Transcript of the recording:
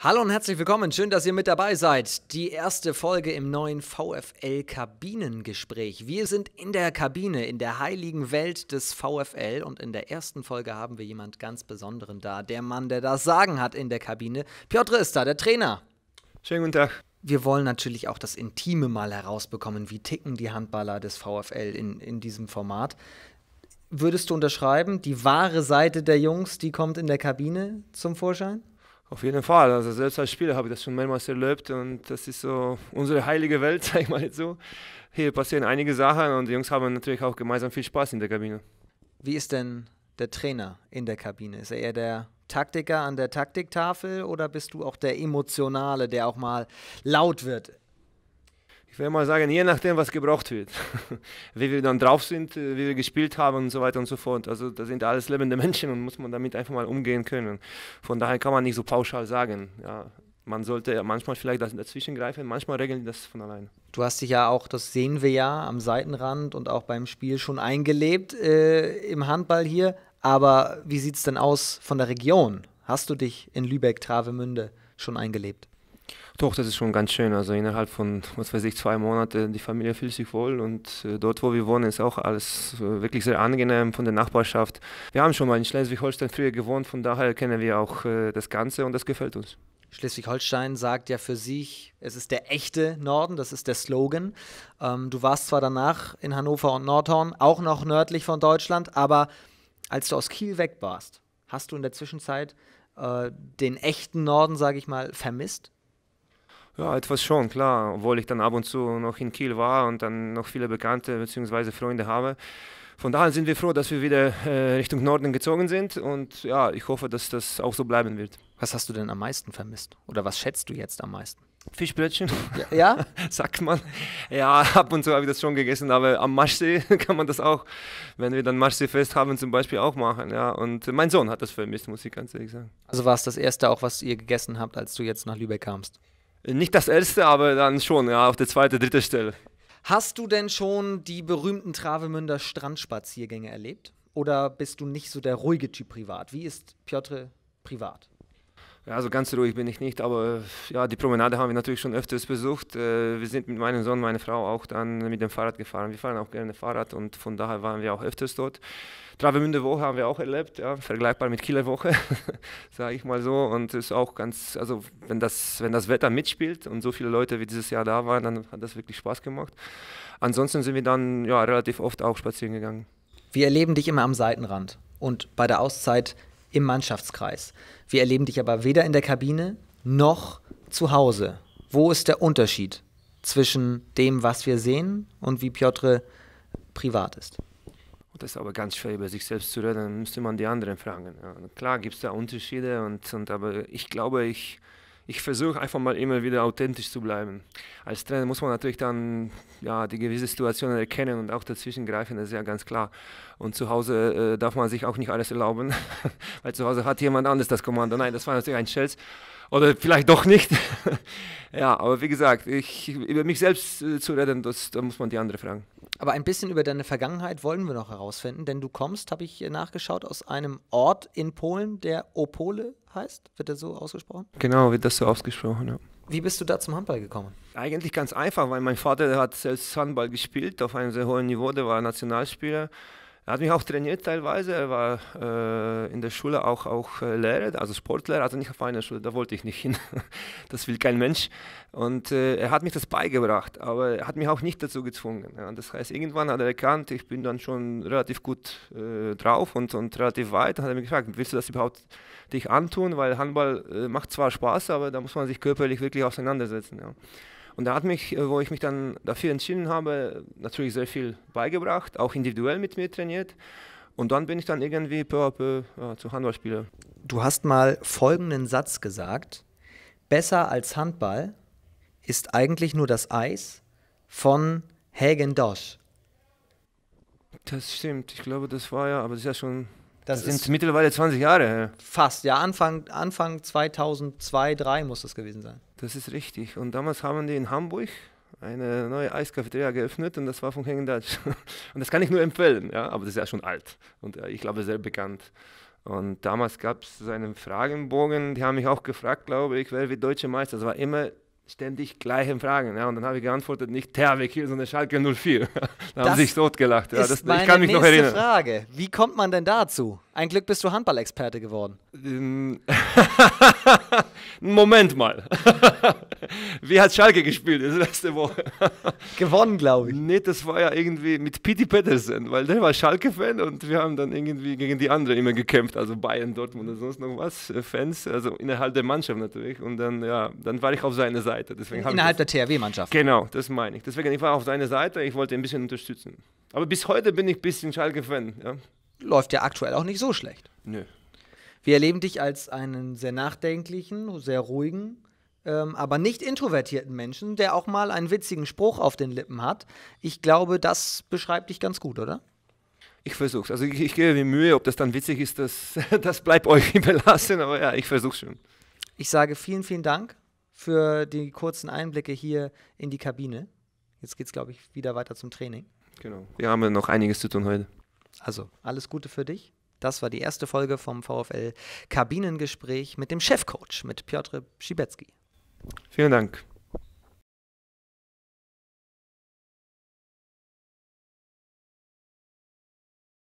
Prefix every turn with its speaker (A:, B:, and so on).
A: Hallo und herzlich willkommen. Schön, dass ihr mit dabei seid. Die erste Folge im neuen VFL Kabinengespräch. Wir sind in der Kabine, in der heiligen Welt des VFL und in der ersten Folge haben wir jemand ganz Besonderen da. Der Mann, der das Sagen hat in der Kabine. Piotr ist da, der Trainer. Schönen guten Tag. Wir wollen natürlich auch das Intime mal herausbekommen. Wie ticken die Handballer des VFL in, in diesem Format? Würdest du unterschreiben, die wahre Seite der Jungs, die kommt in der Kabine zum Vorschein?
B: Auf jeden Fall. Also selbst als Spieler habe ich das schon mehrmals erlebt und das ist so unsere heilige Welt, sag ich mal so. Hier passieren einige Sachen und die Jungs haben natürlich auch gemeinsam viel Spaß in der Kabine. Wie ist denn der Trainer in der Kabine? Ist er eher der
A: Taktiker an der Taktiktafel oder bist du
B: auch der Emotionale, der auch mal laut wird ich will mal sagen, je nachdem, was gebraucht wird, wie wir dann drauf sind, äh, wie wir gespielt haben und so weiter und so fort. Also das sind alles lebende Menschen und muss man damit einfach mal umgehen können. Von daher kann man nicht so pauschal sagen. Ja, man sollte manchmal vielleicht dazwischen greifen, manchmal regeln das von allein. Du hast dich ja auch,
A: das sehen wir ja, am Seitenrand und auch beim Spiel schon eingelebt äh, im Handball hier. Aber wie sieht es denn aus von der Region? Hast du dich in Lübeck, Travemünde
B: schon eingelebt? Doch, das ist schon ganz schön. Also innerhalb von, was weiß ich, zwei Monaten, die Familie fühlt sich wohl und äh, dort, wo wir wohnen, ist auch alles äh, wirklich sehr angenehm von der Nachbarschaft. Wir haben schon mal in Schleswig-Holstein früher gewohnt, von daher kennen wir auch äh, das Ganze und das gefällt uns. Schleswig-Holstein sagt ja für sich, es ist der echte Norden, das ist der Slogan.
A: Ähm, du warst zwar danach in Hannover und Nordhorn, auch noch nördlich von Deutschland, aber als du aus Kiel weg warst, hast du in der Zwischenzeit äh, den echten Norden, sage ich mal, vermisst?
B: Ja, etwas schon, klar. Obwohl ich dann ab und zu noch in Kiel war und dann noch viele Bekannte bzw. Freunde habe. Von daher sind wir froh, dass wir wieder äh, Richtung Norden gezogen sind und ja, ich hoffe, dass das auch so bleiben wird. Was hast du denn am meisten vermisst? Oder was schätzt du jetzt am meisten? Fischbrötchen. Ja? ja? Sagt man. Ja, ab und zu habe ich das schon gegessen, aber am Marschsee kann man das auch, wenn wir dann Marschseefest haben, zum Beispiel auch machen. Ja, und mein Sohn hat das vermisst, muss ich ganz ehrlich sagen. Also war es das erste auch, was ihr gegessen habt, als du jetzt nach Lübeck kamst? Nicht das erste, aber dann schon, ja, auf der zweiten, dritten Stelle.
A: Hast du denn schon die berühmten Travemünder Strandspaziergänge erlebt? Oder bist du nicht so der ruhige Typ privat? Wie ist Piotr privat?
B: Ja, so also ganz ruhig bin ich nicht, aber äh, ja, die Promenade haben wir natürlich schon öfters besucht. Äh, wir sind mit meinem Sohn, meiner Frau auch dann mit dem Fahrrad gefahren. Wir fahren auch gerne Fahrrad und von daher waren wir auch öfters dort. Travemünde Woche haben wir auch erlebt, ja, vergleichbar mit Kieler Woche, sage ich mal so. Und es ist auch ganz, also wenn das, wenn das Wetter mitspielt und so viele Leute wie dieses Jahr da waren, dann hat das wirklich Spaß gemacht. Ansonsten sind wir dann ja, relativ oft auch spazieren gegangen.
A: Wir erleben dich immer am
B: Seitenrand
A: und bei der Auszeit im Mannschaftskreis. Wir erleben dich aber weder in der Kabine noch zu Hause. Wo ist der Unterschied zwischen dem, was wir sehen und wie Piotr privat ist?
B: Das ist aber ganz schwer, über sich selbst zu reden. Dann müsste man die anderen fragen. Ja, klar gibt es da Unterschiede, und, und, aber ich glaube, ich ich versuche einfach mal immer wieder authentisch zu bleiben. Als Trainer muss man natürlich dann ja, die gewisse Situationen erkennen und auch dazwischen greifen, das ist ja ganz klar. Und zu Hause äh, darf man sich auch nicht alles erlauben, weil zu Hause hat jemand anders das Kommando. Nein, das war natürlich ein Scherz. Oder vielleicht doch nicht. ja, aber wie gesagt, ich, über mich selbst äh, zu reden, da muss man die andere fragen.
A: Aber ein bisschen über deine Vergangenheit wollen wir noch herausfinden, denn du kommst, habe ich nachgeschaut, aus einem Ort in Polen, der Opole heißt. Wird das so ausgesprochen?
B: Genau, wird das so ausgesprochen, ja.
A: Wie bist du da zum Handball
B: gekommen? Eigentlich ganz einfach, weil mein Vater hat selbst Handball gespielt auf einem sehr hohen Niveau, der war Nationalspieler. Er hat mich auch trainiert teilweise. Er war äh, in der Schule auch, auch äh, Lehrer, also Sportlehrer, also nicht auf einer Schule, da wollte ich nicht hin. das will kein Mensch. Und äh, er hat mich das beigebracht, aber er hat mich auch nicht dazu gezwungen. Ja. Das heißt, irgendwann hat er erkannt, ich bin dann schon relativ gut äh, drauf und, und relativ weit. Dann hat er mich gefragt, willst du das überhaupt dich antun? Weil Handball äh, macht zwar Spaß, aber da muss man sich körperlich wirklich auseinandersetzen. Ja. Und da hat mich, äh, wo ich mich dann dafür entschieden habe, natürlich sehr viel beigebracht, auch individuell mit mir trainiert. Und dann bin ich dann irgendwie peu à peu ja, zu Handballspieler.
A: Du hast mal folgenden Satz gesagt: Besser als Handball ist eigentlich nur das Eis von
B: Hagen Dosch. Das stimmt, ich glaube, das war ja, aber das ist ja schon. Das, das sind mittlerweile 20 Jahre.
A: Fast, ja, Anfang, Anfang 2002, 2003
B: muss das gewesen sein. Das ist richtig. Und damals haben die in Hamburg eine neue Eiskafeteria geöffnet und das war von Hängen Dutch. und das kann ich nur empfehlen, ja? aber das ist ja schon alt und äh, ich glaube sehr bekannt. Und damals gab es so einen Fragenbogen, die haben mich auch gefragt, glaube ich, wer wird deutsche Meister. Das war immer ständig gleiche Fragen. Ja, und dann habe ich geantwortet, nicht Terwig hier, sondern Schalke 04. da das haben sich totgelacht. Ja, das, ich kann mich noch erinnern. Frage,
A: wie kommt man denn dazu? Ein Glück bist du Handballexperte geworden. Ähm, Moment
B: mal. Wie hat Schalke gespielt das letzte Woche? Gewonnen, glaube ich. Nee, das war ja irgendwie mit Pity Petersen, weil der war Schalke-Fan und wir haben dann irgendwie gegen die anderen immer gekämpft, also Bayern, Dortmund und sonst noch was, äh, Fans, also innerhalb der Mannschaft natürlich. Und dann, ja, dann war ich auf seiner Seite. Deswegen innerhalb der
A: THW-Mannschaft. Genau,
B: das meine ich. Deswegen, ich war auf seiner Seite, ich wollte ihn ein bisschen unterstützen. Aber bis heute bin ich ein bisschen Schalke-Fan. Ja
A: läuft ja aktuell auch nicht so schlecht. Nö. Wir erleben dich als einen sehr nachdenklichen, sehr ruhigen, ähm, aber nicht introvertierten Menschen, der auch mal einen witzigen Spruch auf den Lippen hat. Ich glaube, das beschreibt dich ganz gut, oder?
B: Ich versuch's. Also ich, ich gebe mir Mühe, ob das dann witzig ist, das, das bleibt euch überlassen, aber ja, ich versuch's schon.
A: Ich sage vielen, vielen Dank für die kurzen Einblicke hier in die Kabine. Jetzt geht's, glaube ich, wieder weiter zum Training. Genau.
B: Wir haben ja noch einiges zu tun heute. Also
A: alles Gute für dich. Das war die erste Folge vom VfL Kabinengespräch mit dem Chefcoach, mit Piotr Schibetzky. Vielen Dank.